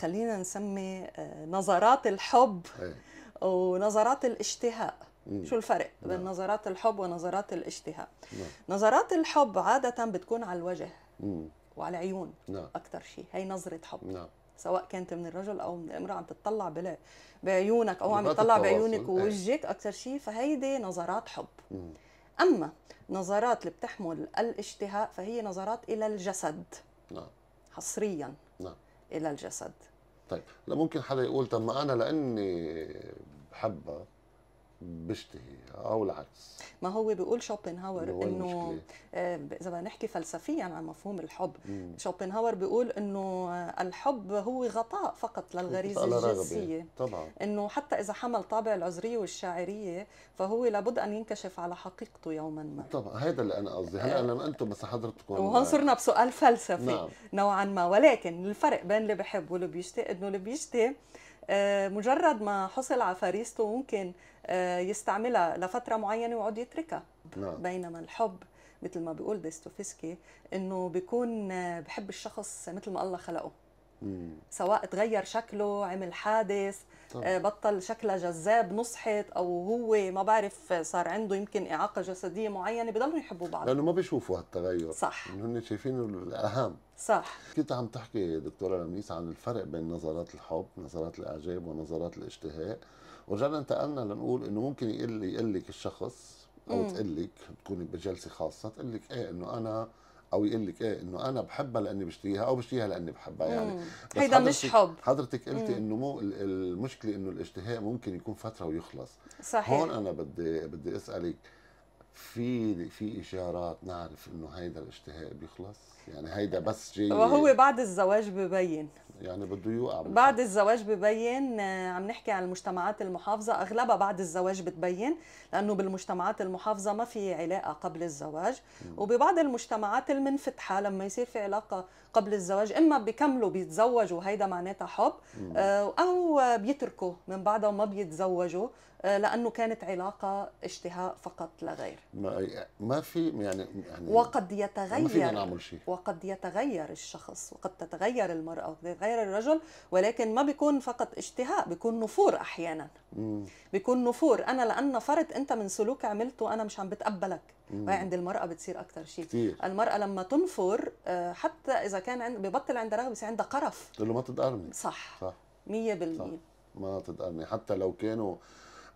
خلينا نسمي آه، نظرات الحب إيه. ونظرات الاشتهاء شو الفرق نعم. بين نظرات الحب ونظرات الاشتهاء نعم. نظرات الحب عادة بتكون على الوجه وعلى العيون نعم. أكثر شيء هي نظرة حب سواء كانت من الرجل او من الامراه عم تطلع بلا بعيونك او عم تطلع بعيونك إيه. ووجهك اكثر شيء فهيدي نظرات حب اما نظرات اللي بتحمل الاشتهاء فهي نظرات الى الجسد نعم حصريا نعم الى الجسد طيب لا ممكن حدا يقول طب ما انا لاني بحبها بشتهي او العكس ما هو بيقول شوبنهاور انه آه، اذا بدنا نحكي فلسفيا عن مفهوم الحب شوبنهاور بيقول انه آه، الحب هو غطاء فقط للغريزه الجنسيه طبعا انه حتى اذا حمل طابع العذريه والشاعريه فهو لابد ان ينكشف على حقيقته يوما ما طبعا هذا اللي انا قصدي هلا لما آه. انتم بس حضرتكم وهون صرنا بسؤال فلسفي نعم. نوعا ما ولكن الفرق بين اللي بحب واللي بيشتهي انه اللي بيشتهي آه، مجرد ما حصل على فريسته ممكن آه، يستعملها لفترة معينة ويقعد يتركها نعم. بينما الحب مثل ما بيقول ديستوفيسكي انه بيكون آه، بحب الشخص مثل ما الله خلقه مم. سواء تغير شكله عمل حادث طبعا. آه، بطل شكله جذاب نصحت او هو ما بعرف صار عنده يمكن اعاقه جسديه معينه بضلوا يحبوا بعض لانه ما بيشوفوا هالتغير صح هن شايفينه الاهم صح كنت عم تحكي دكتوره لميس عن الفرق بين نظرات الحب نظرات الاعجاب ونظرات الاشتهاء ورجعنا انتقلنا لنقول انه ممكن يقول لي يقول لك الشخص او تقول لك تكوني بجلسه خاصه تقول لك ايه انه انا او يقول لك ايه انه انا بحبها لاني بشتريها او بشتريها لاني بحبها يعني هيدا مش حب حضرتك قلتي انه مو المشكله انه الاشتهاء ممكن يكون فتره ويخلص صحيح هون انا بدي بدي اسالك في في اشارات نعرف انه هيدا الاشتهاء بيخلص يعني هيدا بس شيء وهو بعد الزواج ببين يعني بده يوقع بعد الزواج ببين آه، عم نحكي عن المجتمعات المحافظة أغلبها بعد الزواج بتبين لأنه بالمجتمعات المحافظة ما في علاقة قبل الزواج وببعض المجتمعات المنفتحة لما يصير في علاقة قبل الزواج إما بيكملوا بيتزوجوا هيدا معناتها حب آه، أو بيتركوا من بعدها وما بيتزوجوا آه، لانه كانت علاقه اشتهاء فقط لا غير ما, في يعني, يعني وقد يتغير ما فينا نعمل شيء وقد يتغير الشخص وقد تتغير المرأة وقد يتغير الرجل ولكن ما بيكون فقط اشتهاء بيكون نفور أحيانا بيكون نفور أنا لأن نفرت أنت من سلوك عملته أنا مش عم بتقبلك وهي عند المرأة بتصير أكثر شيء المرأة لما تنفر آه، حتى إذا كان عند ببطل عندها رغبة بصير عندها قرف تقول له ما تدقرني صح صح 100% ما تدقرني حتى لو كانوا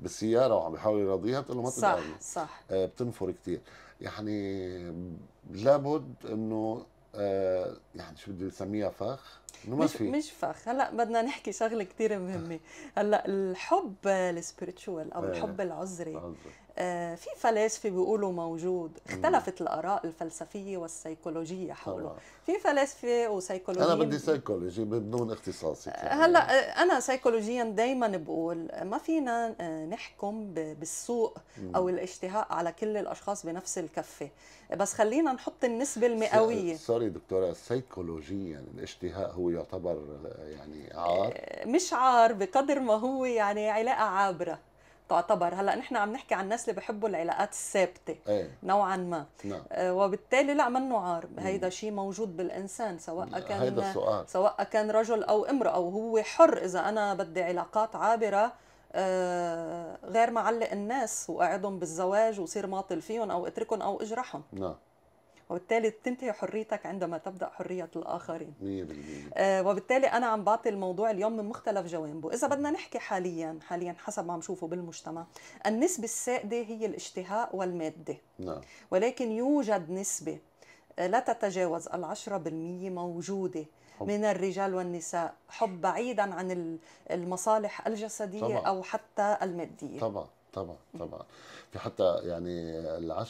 بالسياره وعم يحاول يراضيها بتقول له ما صح صح آه، بتنفر كثير يعني لابد انه آه، يعني شو بدي اسميها فخ انه ما مش في مش فخ هلا بدنا نحكي شغله كثير مهمه هلا الحب السبيريتشوال او إيه، الحب العذري آه، في فلاسفه بيقولوا موجود اختلفت الاراء الفلسفيه والسيكولوجيه حوله طبعا. آه. في فلاسفه وسيكولوجيين انا بدي سيكولوجي بدون اختصاصي آه، هلا انا سيكولوجيا دائما بقول ما فينا نحكم بالسوق او الاشتهاء على كل الاشخاص بنفس الكفه بس خلينا نحط النسبه المئويه سوري دكتوره سيكولوجيا الاشتهاء هو يعتبر يعني عار مش عار بقدر ما هو يعني علاقه عابره تعتبر هلا نحن عم نحكي عن الناس اللي بحبوا العلاقات الثابته ايه. نوعا ما نعم. آه، وبالتالي لا منه عار هيدا شيء موجود بالانسان سواء كان هيدا السؤال. سواء كان رجل او امراه وهو حر اذا انا بدي علاقات عابره آه، غير معلق الناس واقعدهم بالزواج وصير ماطل فيهم او اتركهم او اجرحهم نعم وبالتالي تنتهي حريتك عندما تبدا حريه الاخرين 100% آه وبالتالي انا عم بعطي الموضوع اليوم من مختلف جوانبه اذا بدنا نحكي حاليا حاليا حسب ما عم شوفه بالمجتمع النسبه السائده هي الاشتهاء والماده نعم. ولكن يوجد نسبه آه، لا تتجاوز العشرة بالمية موجودة حب. من الرجال والنساء حب بعيدا عن المصالح الجسدية طبعا. أو حتى المادية طبعا طبعا طبعا في حتى يعني ال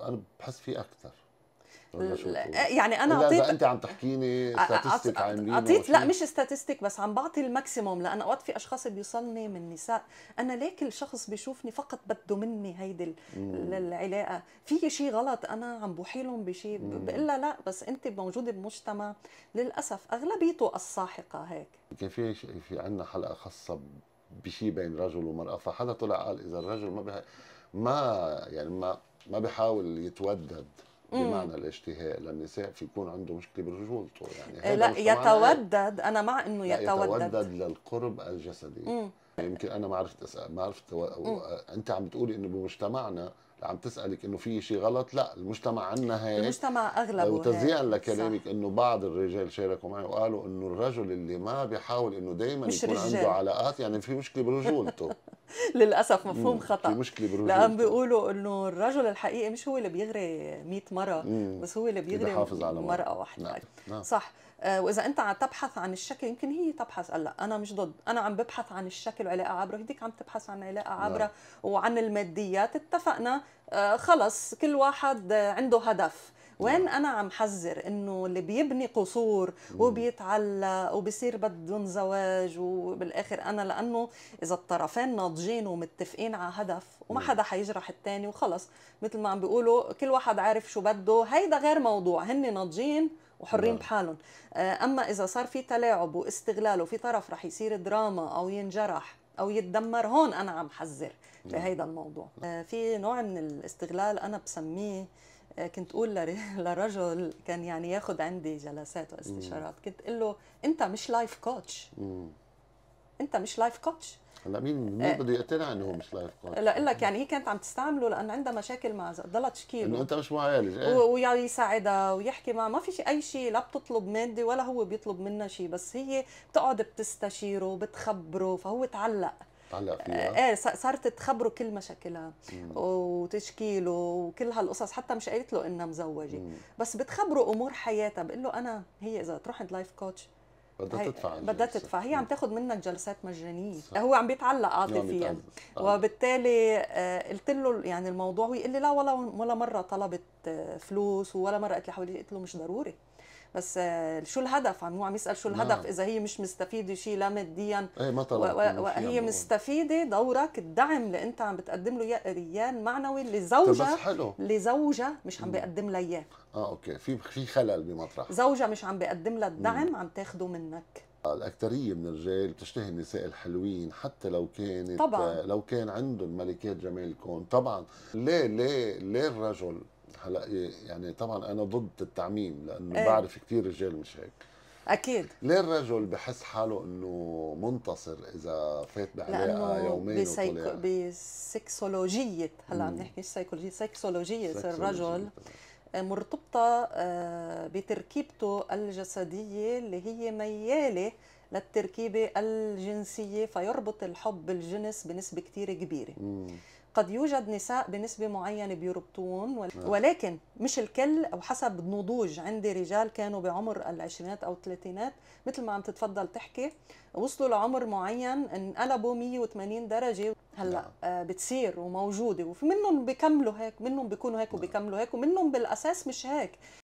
10% انا بحس في اكثر يعني انا اعطيت اذا انت عم تحكيني ستاتستيك عاملين اعطيت لا مش ستاتستيك بس عم بعطي الماكسيموم لان اوقات في اشخاص بيوصلني من نساء انا ليك الشخص بيشوفني فقط بده مني هيدي العلاقه في شيء غلط انا عم بحيلهم بشيء بقول لا بس انت موجوده بمجتمع للاسف اغلبيته الساحقه هيك كان في في عندنا حلقه خاصه بشيء بين رجل ومراه فحدا طلع قال اذا الرجل ما بح... ما يعني ما ما بحاول يتودد بمعنى الاشتهاء للنساء في يكون عنده مشكله برجولته يعني إيه، لا يتودد انا مع انه يتودد يتودد للقرب الجسدي مم. يعني يمكن انا ما عرفت أسأل ما عرفت و... انت عم بتقولي انه بمجتمعنا عم تسالك انه في شيء غلط لا المجتمع عندنا هيك المجتمع اغلبه وتزيع لكلامك انه بعض الرجال شاركوا معي وقالوا انه الرجل اللي ما بيحاول انه دائما يكون رجال. عنده علاقات يعني في مشكله برجولته للاسف مفهوم خطا في مشكله برجولته لان بيقولوا انه الرجل الحقيقي مش هو اللي بيغري 100 مره مم. بس هو اللي بيغري مرأة. مرأة واحده نعم. نعم. صح آه، واذا انت عم تبحث عن الشكل يمكن هي تبحث هلا انا مش ضد انا عم ببحث عن الشكل وعلاقه عبره هديك عم تبحث عن علاقه عبره نعم. وعن الماديات اتفقنا آه، خلص كل واحد آه، عنده هدف وين نعم. انا عم حذر انه اللي بيبني قصور وبيتعلق وبصير بدهم زواج وبالاخر انا لانه اذا الطرفين ناضجين ومتفقين على هدف وما حدا حيجرح الثاني وخلص مثل ما عم بيقولوا كل واحد عارف شو بده هيدا غير موضوع هن ناضجين وحرين نعم. بحالهم آه، اما اذا صار في تلاعب واستغلال وفي طرف رح يصير دراما او ينجرح او يتدمر هون انا عم حذر بهيدا نعم. الموضوع آه، في نوع من الاستغلال انا بسميه آه، كنت اقول لرجل كان يعني ياخذ عندي جلسات واستشارات كنت اقول له انت مش لايف كوتش انت مش لايف كوتش هلا مين مين آه. بده يقتنع انه هو مش لايف كوتش؟ لا لك يعني هي كانت عم تستعمله لان عندها مشاكل مع ضلها تشكيله انه انت مش معالج ايه ويساعدها ويحكي معها ما في شيء اي شيء لا بتطلب مادي ولا هو بيطلب منها شيء بس هي بتقعد بتستشيره بتخبره فهو تعلق تعلق فيها آه، ايه صارت تخبره كل مشاكلها وتشكيله وكل هالقصص حتى مش قالت له انها مزوجه بس بتخبره امور حياتها بقول له انا هي اذا تروح عند لايف كوتش بدها تدفع بدها تدفع هي عم تاخذ منك جلسات مجانيه صح. هو عم بيتعلق عاطفيا آه. وبالتالي قلت له يعني الموضوع ويقول لي لا ولا ولا مره طلبت آه، فلوس ولا مره قلت لي حوالي قلت له مش ضروري بس آه، شو الهدف عم هو عم يسال شو الهدف نعم. اذا هي مش مستفيده شيء لا ماديا ايه ما وهي مستفيده دورك الدعم اللي انت عم بتقدم له اياه المعنوي لزوجها طيب، لزوجها مش عم بيقدم لها اياه اه اوكي في في خلل بمطرح زوجها مش عم بيقدم لها الدعم عم تاخده منك الأكثرية من الرجال بتشتهي النساء الحلوين حتى لو كانت طبعا. آه، لو كان عندهم ملكات جمال الكون طبعا ليه ليه ليه الرجل هلا يعني طبعا انا ضد التعميم لانه ايه. بعرف كثير رجال مش هيك اكيد ليه الرجل بحس حاله انه منتصر اذا فات بعلاقه يومين بسيك... بسكسولوجيه هلا عم نحكي سيكولوجيه سيكسولوجيه الرجل آه، مرتبطه آه، بتركيبته الجسديه اللي هي مياله للتركيبه الجنسيه فيربط الحب بالجنس بنسبه كثير كبيره مم. قد يوجد نساء بنسبة معينة بيربطون نعم. ولكن مش الكل أو حسب نضوج عندي رجال كانوا بعمر العشرينات أو الثلاثينات مثل ما عم تتفضل تحكي وصلوا لعمر معين انقلبوا 180 درجة هلا نعم. آه بتصير وموجودة وفي منهم بيكملوا هيك منهم بيكونوا هيك وبيكملوا هيك ومنهم بالأساس مش هيك